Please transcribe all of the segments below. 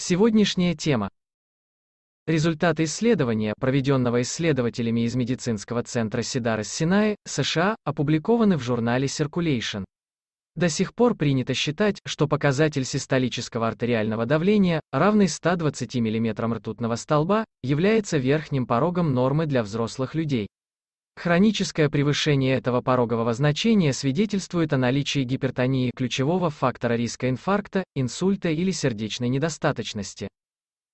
Сегодняшняя тема. Результаты исследования, проведенного исследователями из медицинского центра Сидарес Синаи, США, опубликованы в журнале Circulation. До сих пор принято считать, что показатель систолического артериального давления, равный 120 мм ртутного столба, является верхним порогом нормы для взрослых людей. Хроническое превышение этого порогового значения свидетельствует о наличии гипертонии ключевого фактора риска инфаркта, инсульта или сердечной недостаточности.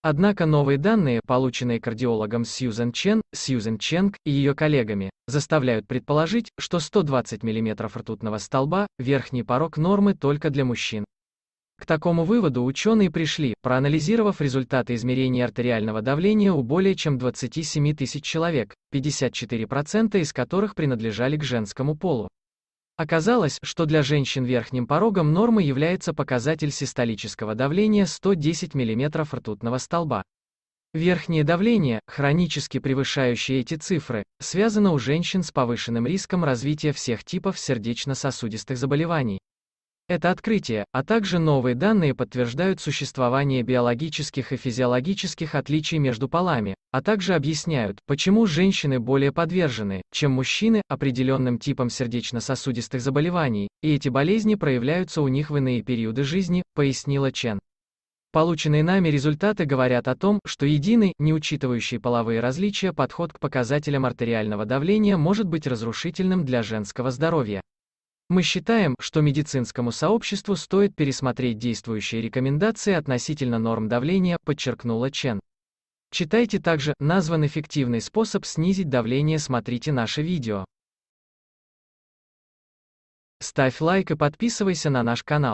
Однако новые данные, полученные кардиологом Сьюзен Чен, Сьюзен Ченг и ее коллегами, заставляют предположить, что 120 мм ртутного столба – верхний порог нормы только для мужчин. К такому выводу ученые пришли, проанализировав результаты измерений артериального давления у более чем 27 тысяч человек, 54% из которых принадлежали к женскому полу. Оказалось, что для женщин верхним порогом нормы является показатель систолического давления 110 мм ртутного столба. Верхнее давление, хронически превышающее эти цифры, связано у женщин с повышенным риском развития всех типов сердечно-сосудистых заболеваний. Это открытие, а также новые данные подтверждают существование биологических и физиологических отличий между полами, а также объясняют, почему женщины более подвержены, чем мужчины, определенным типам сердечно-сосудистых заболеваний, и эти болезни проявляются у них в иные периоды жизни, пояснила Чен. Полученные нами результаты говорят о том, что единый, не учитывающий половые различия подход к показателям артериального давления может быть разрушительным для женского здоровья. Мы считаем, что медицинскому сообществу стоит пересмотреть действующие рекомендации относительно норм давления, подчеркнула Чен. Читайте также, назван эффективный способ снизить давление, смотрите наше видео. Ставь лайк и подписывайся на наш канал.